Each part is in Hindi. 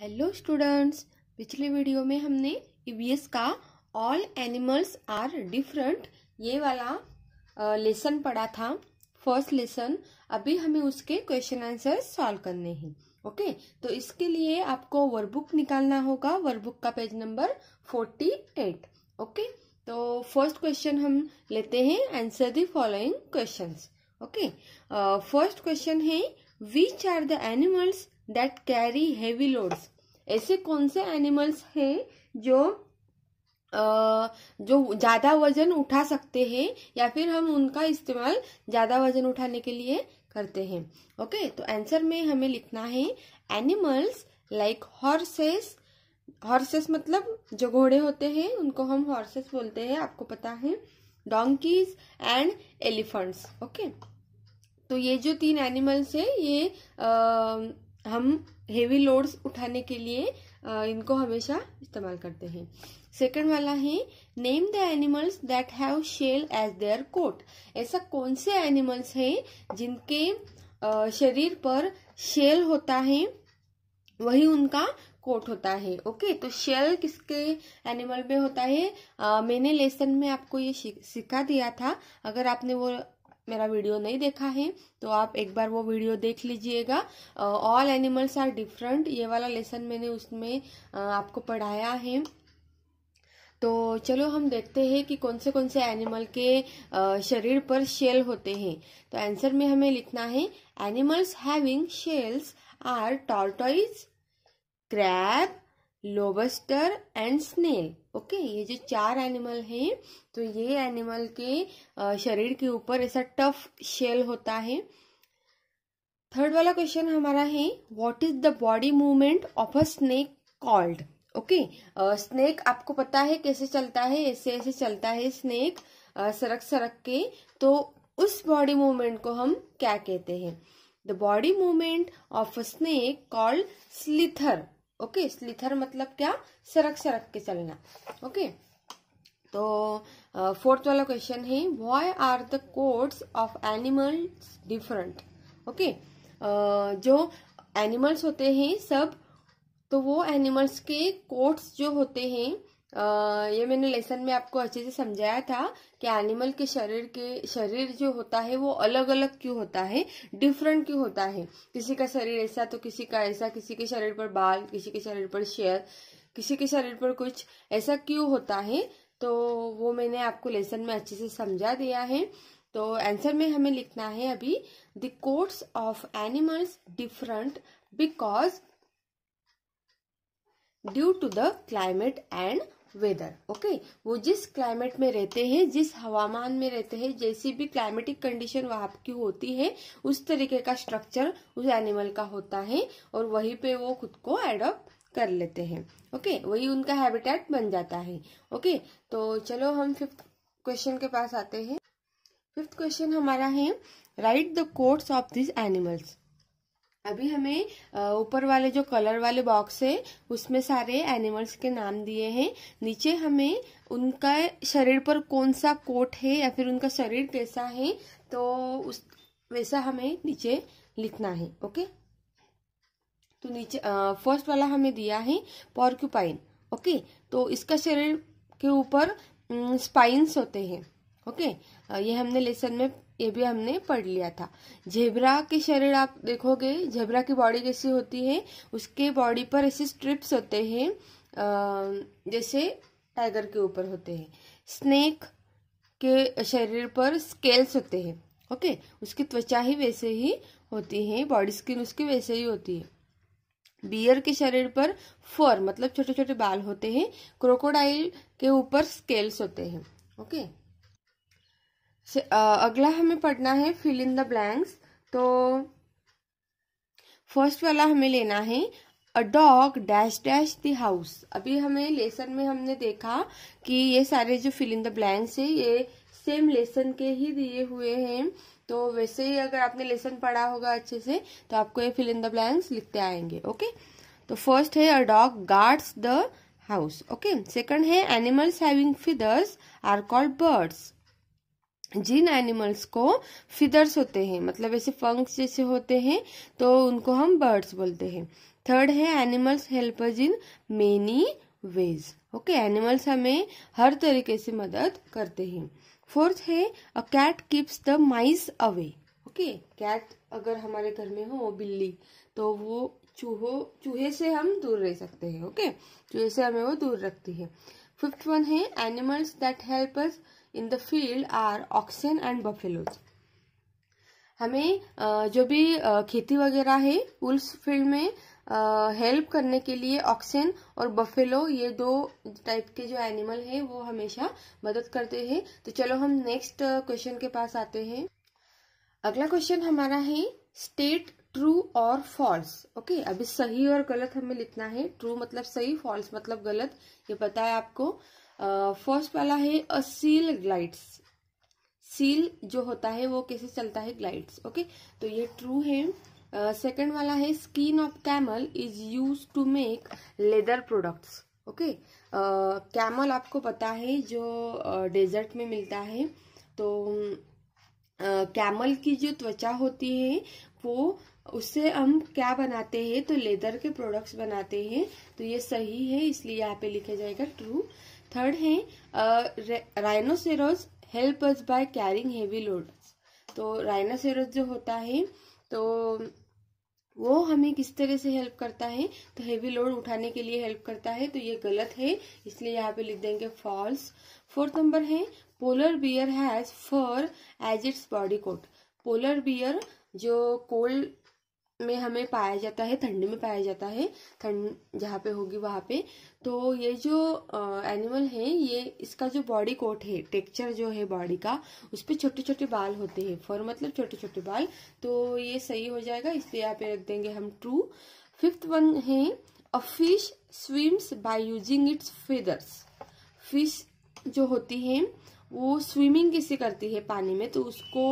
हेलो स्टूडेंट्स पिछले वीडियो में हमने ईवीएस e का ऑल एनिमल्स आर डिफरेंट ये वाला लेसन पढ़ा था फर्स्ट लेसन अभी हमें उसके क्वेश्चन आंसर सॉल्व करने हैं ओके तो इसके लिए आपको वर्कबुक निकालना होगा वर्कबुक का page number forty eight okay तो फर्स्ट क्वेश्चन हम लेते हैं answer the following question okay first question है which are the animals that carry heavy loads ऐसे कौन से एनिमल्स हैं जो जो ज़्यादा वजन उठा सकते हैं या फिर हम उनका इस्तेमाल ज़्यादा वजन उठाने के लिए करते हैं ओके तो आंसर में हमें लिखना है एनिमल्स लाइक हॉर्सेस हॉर्सेस मतलब जो घोड़े होते हैं उनको हम हॉर्सेस बोलते हैं आपको पता है डोंकीज एंड एलिफेंट्स ओके तो ये जो तीन एनिमल्स है ये uh, हम हेवी लोड्स उठाने के लिए इनको हमेशा इस्तेमाल करते हैं सेकंड वाला है name the animals that have shell as their coat ऐसा कौन से एनिमल्स हैं जिनके शरीर पर शेल होता है वही उनका कोट होता है ओके तो शेल किसके एनिमल में होता है आ, मैंने लेसन में आपको ये सिखा दिया था अगर आपने वो मेरा वीडियो नहीं देखा है तो आप एक बार वो वीडियो देख लीजिएगा ऑल एनिमल्स आर डिफरेंट ये वाला लेसन मैंने उसमें uh, आपको पढ़ाया है तो चलो हम देखते हैं कि कौन से कौन से एनिमल के शरीर पर शेल होते हैं तो आंसर में हमें लिखना है animals having shells are tortoise crab lobster and snail okay ये जो चार एनिमल हैं तो ये एनिमल के शरीर के ऊपर ऐसा टफ शेल होता है थर्ड वाला क्वेश्चन हमारा है what is the body movement of a snake called okay snake आपको पता है कैसे चलता है ऐसे ऐसे चलता है स्नेक सरक सरक के तो उस बॉडी मूवमेंट को हम क्या कहते हैं the body movement of a snake called slither okay slither मतलब क्या सरक सरक के चलना ओके तो फोर्थ वाला क्वेश्चन है why are the coats of animals different okay जो एनिमल्स होते हैं सब तो वो एनिमल्स के कोड्स जो होते हैं ये मैंने लेसन में आपको अच्छे से समझाया था कि एनिमल के शरीर के शरीर जो होता है वो अलग अलग क्यों होता है डिफरेंट क्यों होता है किसी का शरीर ऐसा तो किसी का ऐसा किसी के शरीर पर बाल किसी के शरीर पर शेयर किसी के शरीर पर कुछ ऐसा क्यों होता है तो वो मैंने आपको लेसन में अच्छे से समझा दिया है तो आंसर में हमें लिखना है अभी the coats of animals different because due to the climate and weather okay वो जिस क्लाइमेट में रहते हैं जिस हवामान में रहते हैं जैसी भी क्लाइमेटिक कंडीशन वहां की होती है उस तरीके का स्ट्रक्चर उस एनिमल का होता है और वहीं पे वो खुद को एडोप्ट कर लेते हैं ओके वही उनका हैबिटेट बन जाता है ओके तो चलो हम फिफ्थ क्वेश्चन के पास आते हैं फिफ्थ क्वेश्चन हमारा है write the coats of this animals अभी हमें ऊपर वाले जो कलर वाले बॉक्स है उसमें सारे एनिमल्स के नाम दिए हैं नीचे हमें उनका शरीर पर कौन सा कोट है या फिर उनका शरीर कैसा है तो उस वैसा हमें नीचे लिखना है ओके तो नीचे फर्स्ट वाला हमें दिया है पॉर्क्यूपाइन ओके तो इसका शरीर के ऊपर स्पाइन्स होते हैं ओके ये हमने लेसन में ये भी हमने पढ़ लिया था जेबरा के शरीर आप देखोगे जेबरा की बॉडी कैसी होती है उसके बॉडी पर ऐसे स्ट्रिप्स होते हैं जैसे टाइगर के ऊपर होते हैं स्नेक के शरीर पर स्केल्स होते हैं ओके उसकी त्वचा ही वैसे ही होती है बॉडी स्किन उसकी वैसे ही होती है बियर के शरीर पर फर मतलब छोटे छोटे बाल होते हैं क्रोकोडाइल के ऊपर स्केल्स होते हैं ओके अगला हमें पढ़ना है फिल इन द ब्लैंक्स तो फर्स्ट वाला हमें लेना है a dog dash dash the house अभी हमें लेसन में हमने देखा कि ये सारे जो फिल इन द ब्लैंक्स है ये सेम लेसन के ही दिए हुए हैं तो वैसे ही अगर आपने लेसन पढ़ा होगा अच्छे से तो आपको ये फिल इन द ब्लैंक्स लिखते आएंगे ओके तो फर्स्ट है a dog guards the house okay second है animals having feathers are called birds जिन एनिमल्स को फिदर्स होते हैं मतलब ऐसे फंक्स जैसे होते हैं तो उनको हम बर्ड्स बोलते हैं थर्ड है animals helpers in many ways okay animals हमें हर तरीके से मदद करते हैं फोर्थ है a cat keeps the mice away okay cat अगर हमारे घर में हो बिल्ली तो वो चूहो चूहे से हम दूर रह सकते हैं ओके okay? चूहे से हमें वो दूर रखती है फिफ्थ वन है animals that help us in the field are oxen and buffaloes हमें जो भी खेती वगैरह है उस फील्ड में हेल्प करने के लिए ऑक्सीजन और बफेलो ये दो टाइप के जो एनिमल है वो हमेशा मदद करते हैं तो चलो हम नेक्स्ट क्वेश्चन के पास आते हैं अगला क्वेश्चन हमारा है स्टेट ट्रू और फॉल्स ओके अभी सही और गलत हमें लिखना है ट्रू मतलब सही फॉल्स मतलब गलत ये पता है आपको फर्स्ट वाला है अ सील ग्लाइड्स सील जो होता है वो कैसे चलता है ग्लाइड्स ओके तो ये ट्रू है सेकंड uh, वाला है skin of camel is use to make leather products okay camel आपको पता है जो डेजर्ट uh, में मिलता है तो कैमल uh, की जो त्वचा होती है वो उससे हम क्या बनाते हैं तो लेदर के प्रोडक्ट्स बनाते हैं तो ये सही है इसलिए यहाँ पे लिखा जाएगा ट्रू थर्ड है rhinoceros help us by carrying heavy load तो राइनोसेरोस जो होता है तो वो हमें किस तरह से हेल्प करता है तो हेवी लोड उठाने के लिए हेल्प करता है तो ये गलत है इसलिए यहाँ पे लिख देंगे फॉल्स फोर्थ नंबर है polar bear has fur as its body coat polar bear जो कोल्ड में हमें पाया जाता है ठंड में पाया जाता है ठंड जहाँ पे होगी वहाँ पे तो ये जो एनिमल है ये इसका जो बॉडी कोट है टेक्चर जो है बॉडी का उस पर छोटे छोटे बाल होते हैं फॉर मतलब छोटे छोटे बाल तो ये सही हो जाएगा इसलिए यहाँ पे रख देंगे हम ट्रू फिफ्थ वन है a fish swims by using its feathers fish जो होती है वो स्विमिंग कैसे करती है पानी में तो उसको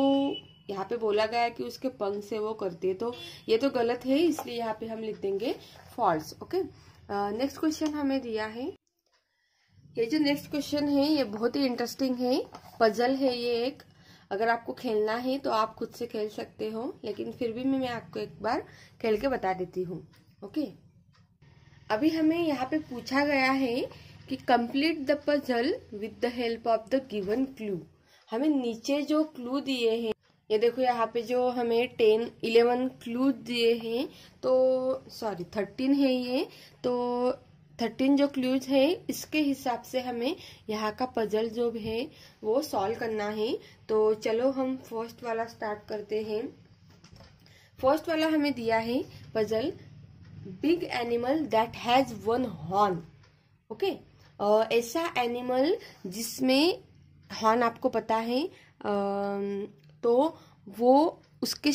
यहाँ पे बोला गया है कि उसके पंख से वो करती है तो ये तो गलत है इसलिए यहाँ पे हम लिख देंगे फॉल्स ओके नेक्स्ट क्वेश्चन हमें दिया है ये जो नेक्स्ट क्वेश्चन है ये बहुत ही इंटरेस्टिंग है पजल है ये एक अगर आपको खेलना है तो आप खुद से खेल सकते हो लेकिन फिर भी मैं आपको एक बार खेल के बता देती हूँ ओके अभी हमें यहाँ पे पूछा गया है कि complete the puzzle with the help of the given clue हमें नीचे जो क्लू दिए हैं ये देखो यहाँ पे जो हमें टेन इलेवन क्लू दिए हैं तो सॉरी थर्टीन है ये तो थर्टीन जो क्लूज है इसके हिसाब से हमें यहाँ का पजल जो है वो सॉल्व करना है तो चलो हम फर्स्ट वाला स्टार्ट करते हैं फर्स्ट वाला हमें दिया है puzzle big animal that has one horn okay ऐसा एनिमल जिसमें हॉर्न आपको पता है आ, तो वो उसके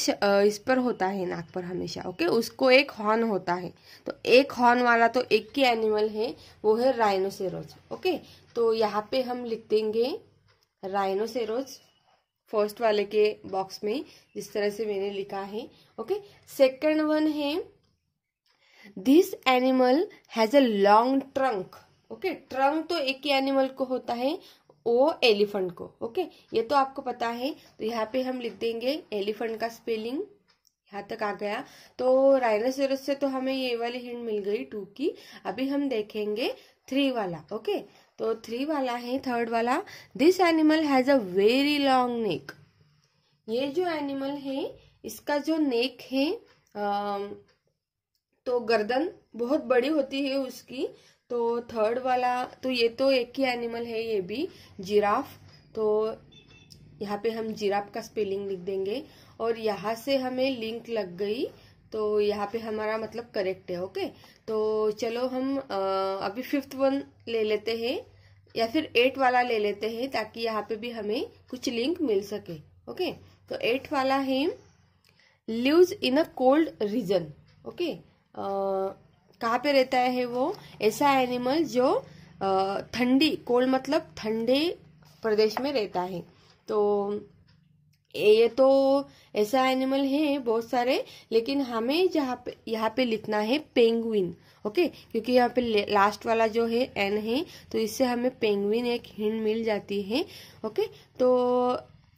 इस पर होता है नाक पर हमेशा ओके उसको एक हॉर्न होता है तो एक हॉर्न वाला तो एक ही एनिमल है वो है राइनोसेरोज ओके तो यहाँ पे हम लिख देंगे राइनोसेरोज फर्स्ट वाले के बॉक्स में जिस तरह से मैंने लिखा है ओके सेकंड वन है this animal has a long trunk okay trunk तो एक ही एनिमल को होता है ओ एलिफेंट को ओके ये तो आपको पता है तो यहाँ पे हम लिख देंगे एलिफेंट का स्पेलिंग यहाँ तक आ गया तो राइनोसेरस से तो हमें ये वाली हिंड मिल गई टू की अभी हम देखेंगे थ्री वाला ओके तो थ्री वाला है थर्ड वाला this animal has a very long neck ये जो एनिमल है इसका जो नेक है आ, तो गर्दन बहुत बड़ी होती है उसकी तो थर्ड वाला तो ये तो एक ही एनिमल है ये भी जिराफ तो यहाँ पे हम जिराफ का स्पेलिंग लिख देंगे और यहाँ से हमें लिंक लग गई तो यहाँ पे हमारा मतलब करेक्ट है ओके तो चलो हम अभी फिफ्थ वन ले लेते हैं या फिर एट वाला ले लेते हैं ताकि यहाँ पे भी हमें कुछ लिंक मिल सके ओके तो एट वाला है lives in a cold region okay कहाँ पे रहता है वो ऐसा एनिमल जो ठंडी कोल्ड मतलब ठंडे प्रदेश में रहता है तो ये तो ऐसा एनिमल है बहुत सारे लेकिन हमें जहाँ पे यहाँ पे लिखना है पेंगुइन ओके क्योंकि यहाँ पे लास्ट वाला जो है एन है तो इससे हमें पेंगुइन एक हिंड मिल जाती है ओके तो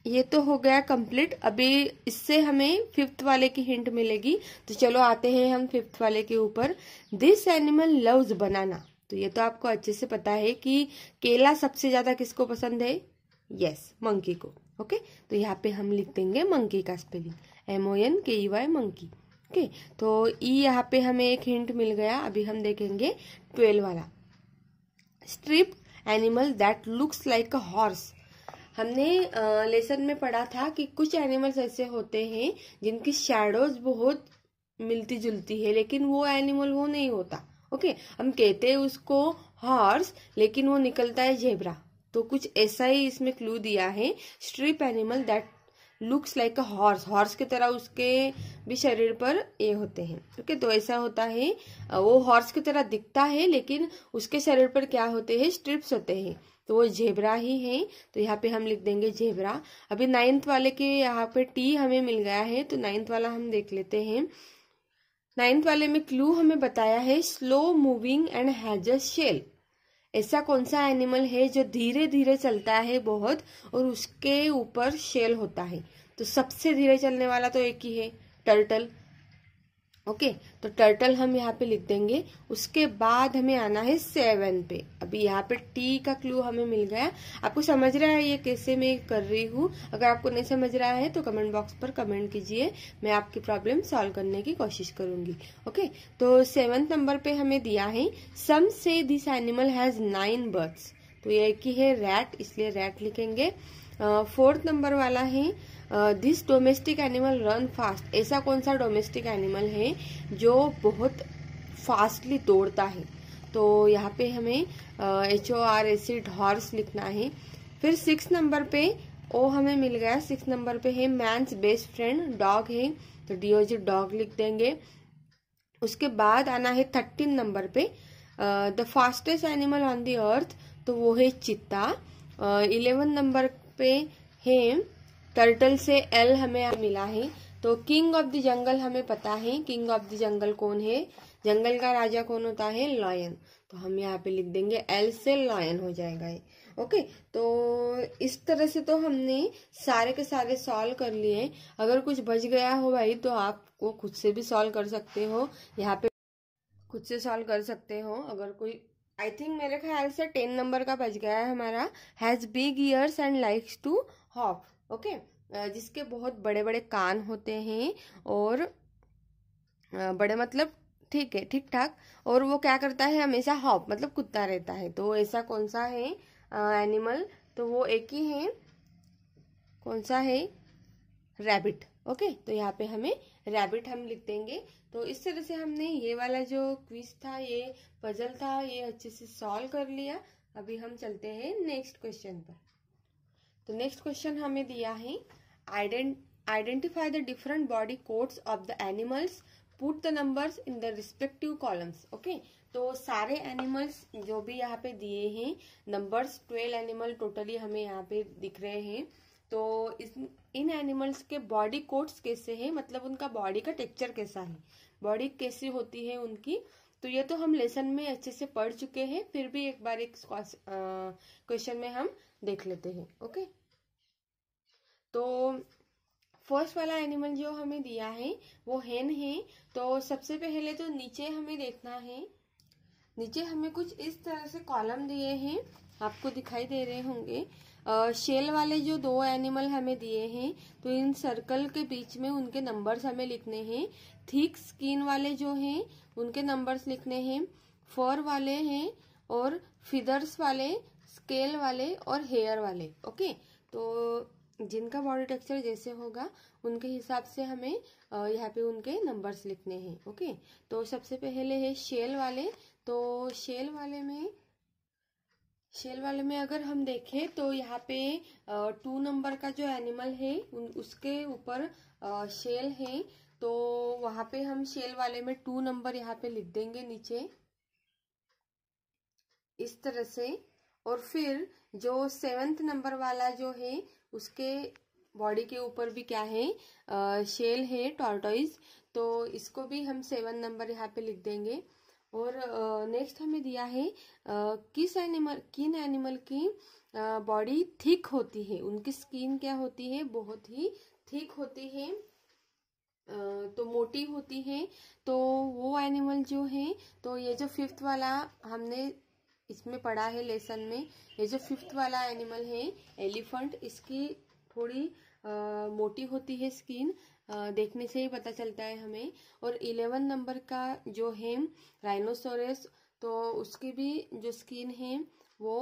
ये तो हो गया कंप्लीट अभी इससे हमें फिफ्थ वाले की हिंट मिलेगी तो चलो आते हैं हम फिफ्थ वाले के ऊपर दिस एनिमल लव्स बनाना तो ये तो आपको अच्छे से पता है कि केला सबसे ज्यादा किसको पसंद है यस मंकी को ओके तो यहाँ पे हम लिख देंगे मंकी का स्पेलिंग एम ओ एन के ई वाई मंकी ओके तो ई e यहाँ पे हमें एक हिंट मिल गया अभी हम देखेंगे ट्वेल्व वाला strip animal that looks like a horse हमने लेसन में पढ़ा था कि कुछ एनिमल्स ऐसे होते हैं जिनकी शेडोज बहुत मिलती जुलती है लेकिन वो एनिमल वो नहीं होता ओके हम कहते हैं उसको हॉर्स लेकिन वो निकलता है जेबरा तो कुछ ऐसा ही इसमें क्लू दिया है strip animal that looks like a horse horse की तरह उसके भी शरीर पर ये होते हैं ओके okay, तो ऐसा होता है वो हॉर्स की तरह दिखता है लेकिन उसके शरीर पर क्या होते हैं स्ट्रिप्स होते हैं तो वो जेबरा ही है तो यहाँ पे हम लिख देंगे जेबरा अभी नाइन्थ वाले के यहाँ पे टी हमें मिल गया है तो नाइन्थ वाला हम देख लेते हैं नाइन्थ वाले में क्लू हमें बताया है slow moving and has a shell ऐसा कौन सा एनिमल है जो धीरे धीरे चलता है बहुत और उसके ऊपर शेल होता है तो सबसे धीरे चलने वाला तो एक ही है टर्टल ओके तो टर्टल हम यहाँ पे लिख देंगे उसके बाद हमें आना है सेवन पे अभी यहाँ पे टी का क्लू हमें मिल गया आपको समझ रहा है ये कैसे मैं कर रही हूँ अगर आपको नहीं समझ रहा है तो कमेंट बॉक्स पर कमेंट कीजिए मैं आपकी प्रॉब्लम सॉल्व करने की कोशिश करूंगी ओके तो सेवन नंबर पे हमें दिया है सम से this animal has nine birds तो ये एक ही है रैट इसलिए रैट लिखेंगे फोर्थ नंबर वाला है this domestic animal run fast ऐसा कौन सा डोमेस्टिक एनिमल है जो बहुत फास्टली दौड़ता है तो यहाँ पे हमें H O R S E horse लिखना है फिर सिक्स नंबर पे ओ हमें मिल गया सिक्स नंबर पे है मैंस बेस्ट फ्रेंड डॉग है तो डी ओ जी डॉग लिख देंगे उसके बाद आना है थर्टीन नंबर पे the fastest animal on the earth तो वो है चित्ता इलेवन नंबर पे है टर्टल से एल हमें मिला है तो किंग ऑफ द जंगल हमें पता है किंग ऑफ द जंगल कौन है जंगल का राजा कौन होता है लॉयन तो हम यहाँ पे लिख देंगे एल से लॉयन हो जाएगा ये ओके तो इस तरह से तो हमने सारे के सारे सॉल्व कर लिए अगर कुछ बच गया हो भाई तो आपको खुद से भी सॉल्व कर सकते हो यहाँ पे खुद से सॉल्व कर सकते हो अगर कोई आई थिंक मेरे ख्याल से टेन नंबर का बच गया है हमारा has big ears and likes to hop okay जिसके बहुत बड़े बड़े कान होते हैं और बड़े मतलब ठीक है ठीक ठाक और वो क्या करता है हमेशा हॉप मतलब कुत्ता रहता है तो ऐसा कौन सा है एनिमल तो वो एक ही है कौन सा है रैबिट ओके तो यहाँ पे हमें रैबिट हम लिख देंगे तो इस तरह से हमने ये वाला जो क्विज था ये पजल था ये अच्छे से सॉल्व कर लिया अभी हम चलते हैं नेक्स्ट क्वेश्चन पर तो नेक्स्ट क्वेश्चन हमें दिया है identify the different body coats of the animals put the numbers in the respective columns okay तो सारे एनिमल्स जो भी यहाँ पे दिए हैं नंबर्स ट्वेल्व एनिमल टोटली हमें यहाँ पे दिख रहे हैं तो इस इन एनिमल्स के बॉडी कोड्स कैसे हैं मतलब उनका बॉडी का टेक्चर कैसा है बॉडी कैसी होती है उनकी तो ये तो हम लेसन में अच्छे से पढ़ चुके हैं फिर भी एक बार एक क्वेश्चन में हम देख लेते हैं ओके तो फर्स्ट वाला एनिमल जो हमें दिया है वो हेन है तो सबसे पहले तो नीचे हमें देखना है नीचे हमें कुछ इस तरह से कॉलम दिए हैं आपको दिखाई दे रहे होंगे शेल वाले जो दो एनिमल हमें दिए हैं तो इन सर्कल के बीच में उनके नंबर्स हमें लिखने हैं थिक स्किन वाले जो हैं उनके नंबर्स लिखने हैं फर वाले हैं और फिदर्स वाले स्केल वाले और हेयर वाले ओके तो जिनका बॉडी टेक्सचर जैसे होगा उनके हिसाब से हमें यहाँ पे उनके नंबर्स लिखने हैं ओके तो सबसे पहले है शेल वाले तो शेल वाले में शेल वाले में अगर हम देखें तो यहाँ पे टू नंबर का जो एनिमल है उसके ऊपर शेल है तो वहाँ पे हम शेल वाले में टू नंबर यहाँ पे लिख देंगे नीचे इस तरह से और फिर जो सेवेंथ नंबर वाला जो है उसके बॉडी के ऊपर भी क्या है आ, शेल है टॉर्टोइज तो इसको भी हम सेवन नंबर यहाँ पे लिख देंगे और नेक्स्ट हमें दिया है आ, किस एनिमल किन एनिमल की बॉडी थिक होती है उनकी स्किन क्या होती है बहुत ही थिक होती है तो मोटी होती है तो वो एनिमल जो है तो ये जो फिफ्थ वाला हमने इसमें पढ़ा है लेसन में ये जो फिफ्थ वाला एनिमल है एलिफेंट इसकी थोड़ी आ, मोटी होती है स्किन देखने से ही पता चलता है हमें और इलेवन नंबर का जो है राइनोसोरस तो उसकी भी जो स्किन है वो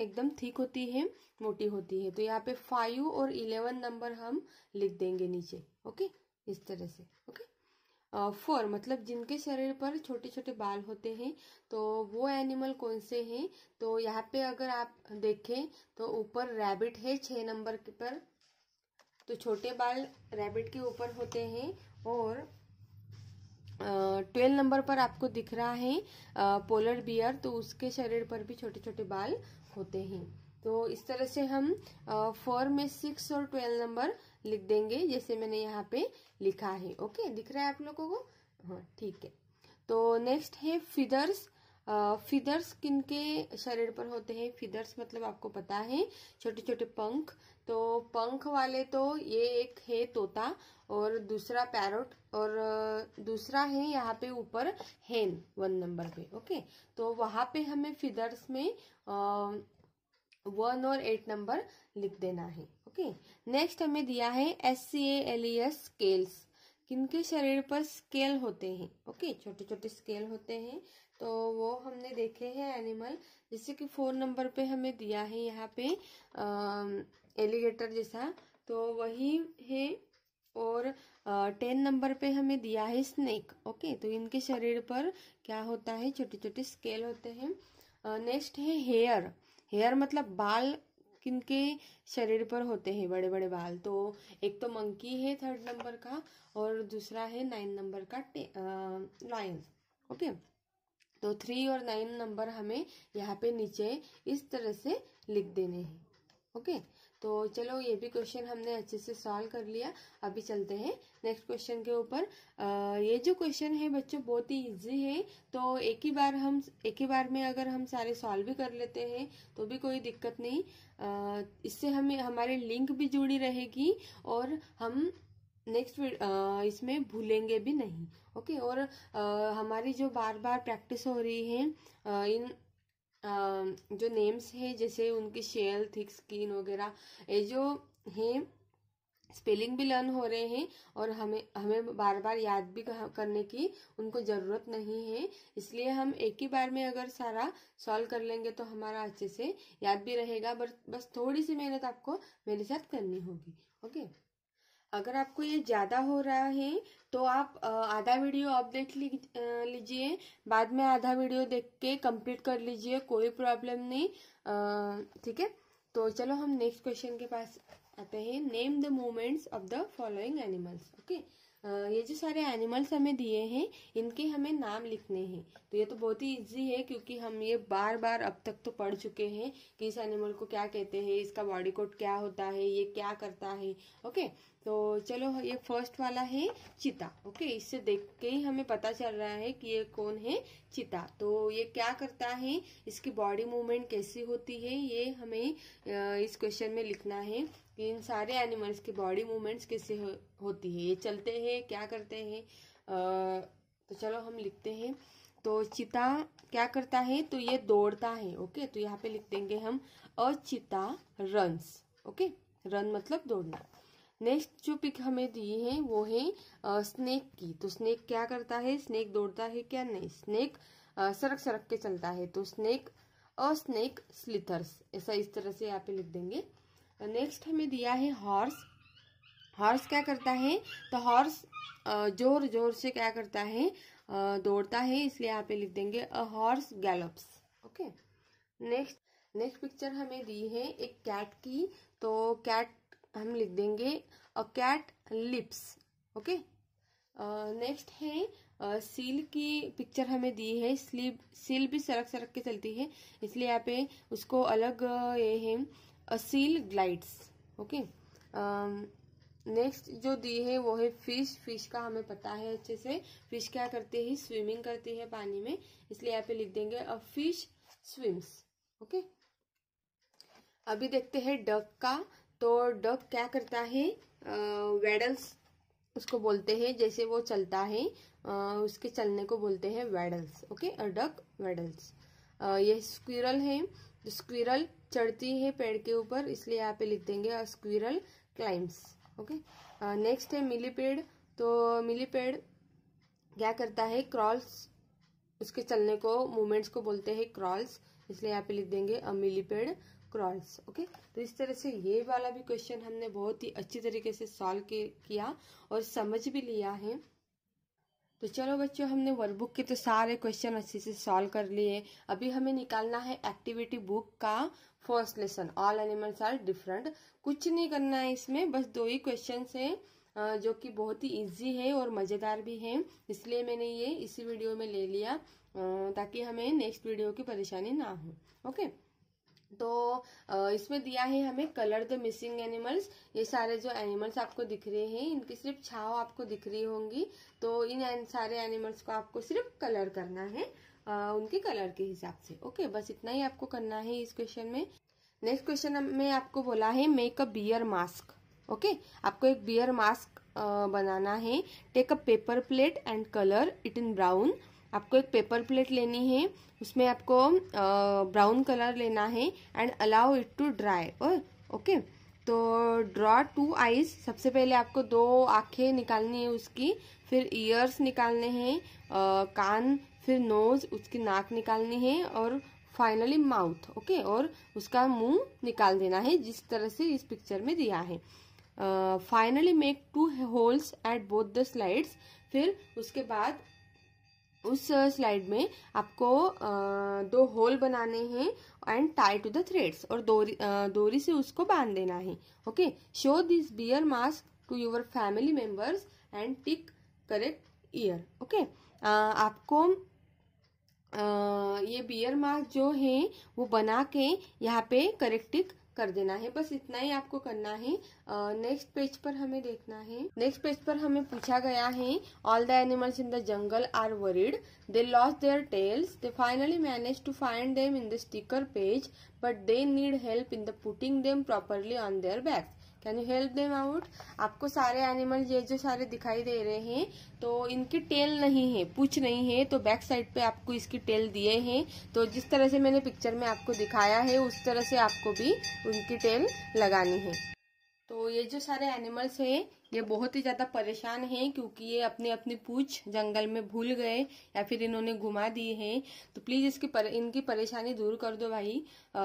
एकदम ठीक होती है मोटी होती है तो यहाँ पे फाइव और इलेवन नंबर हम लिख देंगे नीचे ओके इस तरह से ओके फॉर मतलब जिनके शरीर पर छोटे छोटे बाल होते हैं तो वो एनिमल कौन से हैं तो यहाँ पे अगर आप देखें तो ऊपर रैबिट है छः नंबर के पर तो छोटे बाल रैबिट के ऊपर होते हैं और ट्वेल्व नंबर पर आपको दिख रहा है पोलर बियर तो उसके शरीर पर भी छोटे छोटे बाल होते हैं तो इस तरह से हम फोर में सिक्स और ट्वेल्व नंबर लिख देंगे जैसे मैंने यहाँ पे लिखा है ओके दिख रहा है आप लोगों को हाँ ठीक है तो नेक्स्ट है फिदर्स फिदर्स किन के शरीर पर होते हैं फिदर्स मतलब आपको पता है छोटे छोटे पंख तो पंख वाले तो ये एक है तोता और दूसरा पैरोट और दूसरा है यहाँ पे ऊपर हेन वन नंबर पे ओके तो वहां पे हमें फिदर्स में वन और एट नंबर लिख देना है ओके नेक्स्ट हमें दिया है S C L E S scales किनके शरीर पर स्केल होते हैं ओके छोटे छोटे स्केल होते हैं तो वो हमने देखे हैं एनिमल जैसे कि फोर नंबर पे हमें दिया है यहाँ पे एलिगेटर जैसा तो वही है और टेन नंबर पे हमें दिया है स्नेक ओके तो इनके शरीर पर क्या होता है छोटे छोटे स्केल होते हैं नेक्स्ट है हेयर हेयर मतलब बाल किनके शरीर पर होते हैं बड़े बड़े बाल तो एक तो मंकी है थर्ड नंबर का और दूसरा है नाइन नंबर का लायन ओके तो थ्री और नाइन नंबर हमें यहाँ पे नीचे इस तरह से लिख देने हैं ओके तो चलो ये भी क्वेश्चन हमने अच्छे से सॉल्व कर लिया अभी चलते हैं नेक्स्ट क्वेश्चन के ऊपर ये जो क्वेश्चन है बच्चों बहुत ही इजी है तो एक ही बार हम एक ही बार में अगर हम सारे सॉल्व भी कर लेते हैं तो भी कोई दिक्कत नहीं इससे हमें हमारे लिंक भी जुड़ी रहेगी और हम नेक्स्ट इसमें भूलेंगे भी नहीं ओके okay, और आ, हमारी जो बार बार प्रैक्टिस हो रही है आ, इन जो नेम्स है जैसे उनकी शेल थिक स्किन वगैरह ये जो है स्पेलिंग भी लर्न हो रहे हैं और हमें हमें बार बार याद भी करने की उनको ज़रूरत नहीं है इसलिए हम एक ही बार में अगर सारा सॉल्व कर लेंगे तो हमारा अच्छे से याद भी रहेगा बस थोड़ी सी मेहनत आपको मेरे साथ करनी होगी ओके अगर आपको ये ज़्यादा हो रहा है तो आप आधा वीडियो आप देख लीजिए बाद में आधा वीडियो देख के कंप्लीट कर लीजिए कोई प्रॉब्लम नहीं ठीक है तो चलो हम नेक्स्ट क्वेश्चन के पास आते हैं name the movements of the following animals okay ये जो सारे एनिमल्स हमें दिए हैं इनके हमें नाम लिखने हैं तो ये तो बहुत ही इजी है क्योंकि हम ये बार बार अब तक तो पढ़ चुके हैं कि इस एनिमल को क्या कहते हैं इसका बॉडी कोड क्या होता है ये क्या करता है ओके तो चलो ये फर्स्ट वाला है चिता ओके इससे देख के ही हमें पता चल रहा है कि ये कौन है चिता तो ये क्या करता है इसकी बॉडी मूवमेंट कैसी होती है ये हमें इस क्वेश्चन में लिखना है कि इन सारे एनिमल्स की बॉडी मूवमेंट्स कैसे हो, होती है ये चलते हैं क्या करते हैं तो चलो हम लिखते हैं तो चिता क्या करता है तो ये दौड़ता है ओके तो यहाँ पे लिख देंगे हम अचिता रन्स ओके रन मतलब दौड़ना नेक्स्ट जो पिक हमें दी है वो है आ, स्नेक की तो स्नेक क्या करता है स्नेक दौड़ता है क्या नहीं स्नेक सड़क सरक सरक के चलता है तो स्नेक और स्नेक स्लिथर्स ऐसा इस तरह से यहाँ पे लिख देंगे नेक्स्ट हमें दिया है हॉर्स हॉर्स क्या करता है तो हॉर्स जोर जोर से क्या करता है दौड़ता है इसलिए यहाँ पे लिख देंगे a horse gallops okay next next picture हमें दी है एक कैट की तो कैट हम लिख देंगे a cat leaps okay next है सील की पिक्चर हमें दी है स्लीप सील भी सरक सरक के चलती है इसलिए यहाँ पे उसको अलग ये है a seal glides okay next जो दी है वो है फिश फिश का हमें पता है अच्छे से फिश क्या करती है स्विमिंग करती है पानी में इसलिए यहाँ पे लिख देंगे अ फिश स्विम्स ओके अभी देखते हैं डक का तो डक क्या करता है वेडल्स उसको बोलते हैं जैसे वो चलता है उसके चलने को बोलते हैं वेडल्स ओके और डक वेडल्स ये स्क्विरल है तो स्क्विरल चढ़ती है पेड़ के ऊपर इसलिए यहाँ पे लिख देंगे स्क्विरल क्लाइम्स ओके नेक्स्ट है मिलीपेड तो मिलीपेड क्या करता है क्रॉल्स उसके चलने को मूवमेंट्स को बोलते हैं क्रॉल्स इसलिए यहाँ पे लिख देंगे अ मिलीपेड क्रॉस ओके तो इस तरह से ये वाला भी क्वेश्चन हमने बहुत ही अच्छी तरीके से सॉल्व किया और समझ भी लिया है तो चलो बच्चों हमने वर्कबुक के तो सारे क्वेश्चन अच्छे से सॉल्व कर लिए अभी हमें निकालना है एक्टिविटी बुक का first lesson all animals are different कुछ नहीं करना है इसमें बस दो ही क्वेश्चन है जो कि बहुत ही इजी है और मज़ेदार भी है इसलिए मैंने ये इसी वीडियो में ले लिया ताकि हमें नेक्स्ट वीडियो की परेशानी ना हो ओके तो इसमें दिया है हमें कलर द मिसिंग एनिमल्स ये सारे जो एनिमल्स आपको दिख रहे हैं इनकी सिर्फ छाव आपको दिख रही होंगी तो इन सारे एनिमल्स को आपको सिर्फ कलर करना है उनके कलर के हिसाब से ओके बस इतना ही आपको करना है इस क्वेश्चन में नेक्स्ट क्वेश्चन में आपको बोला है make a bear mask okay आपको एक बियर मास्क बनाना है take a paper plate and colour it in brown आपको एक पेपर प्लेट लेनी है उसमें आपको ब्राउन कलर लेना है and allow it to dry और ओके तो ड्रॉ टू आईज सबसे पहले आपको दो आंखें निकालनी है उसकी फिर ईयर्स निकालने हैं कान फिर नोज उसकी नाक निकालनी है और फाइनली माउथ ओके और उसका मुंह निकाल देना है जिस तरह से इस पिक्चर में दिया है finally make two holes at both the slides फिर उसके बाद उस स्लाइड में आपको दो होल बनाने हैं and tie to the threads और दोरी दोरी से उसको बांध देना है okay show this bear mask to your family members and tick correct ear okay आपको आ, ये बियर मास्क जो है वो बना के यहाँ पे करेक्ट टिक कर देना है बस इतना ही आपको करना है नेक्स्ट पेज पर हमें देखना है नेक्स्ट पेज पर हमें पूछा गया है all the animals in the jungle are worried they lost their tails they finally manage to find them in the sticker page but they need help in the putting them properly on their bags can you help them out आपको सारे एनिमल ये जो सारे दिखाई दे रहे हैं तो इनकी टेल नहीं है पूछ नहीं है तो बैक साइड पे आपको इसकी टेल दिए हैं तो जिस तरह से मैंने पिक्चर में आपको दिखाया है उस तरह से आपको भी उनकी टेल लगानी है तो ये जो सारे एनिमल्स हैं ये बहुत ही ज़्यादा परेशान हैं क्योंकि ये अपनी अपनी पूछ जंगल में भूल गए या फिर इन्होंने घुमा दिए हैं तो प्लीज़ इसकी पर, इनकी परेशानी दूर कर दो भाई आ,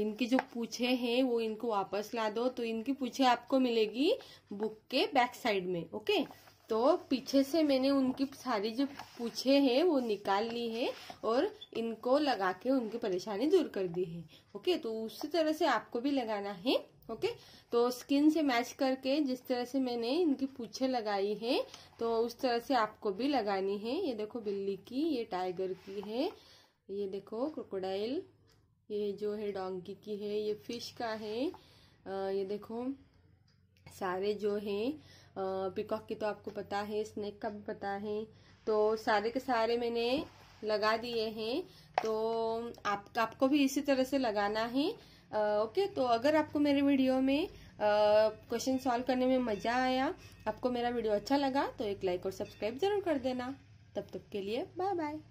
इनकी जो पूछे हैं वो इनको वापस ला दो तो इनकी पूछे आपको मिलेगी बुक के बैक साइड में ओके तो पीछे से मैंने उनकी सारी जो पूछे हैं वो निकाल ली है और इनको लगा के उनकी परेशानी दूर कर दी है ओके तो उसी तरह से आपको भी लगाना है ओके तो स्किन से मैच करके जिस तरह से मैंने इनकी पूछे लगाई है तो उस तरह से आपको भी लगानी है ये देखो बिल्ली की ये टाइगर की है ये देखो क्रोकोडाइल ये जो है डोंकी की है ये फिश का है आ, ये देखो सारे जो है पिकॉक की तो आपको पता है स्नेक का भी पता है तो सारे के सारे मैंने लगा दिए हैं तो आप आपको भी इसी तरह से लगाना है ओके तो अगर आपको मेरे वीडियो में क्वेश्चन सॉल्व करने में मज़ा आया आपको मेरा वीडियो अच्छा लगा तो एक लाइक और सब्सक्राइब ज़रूर कर देना तब तक के लिए बाय बाय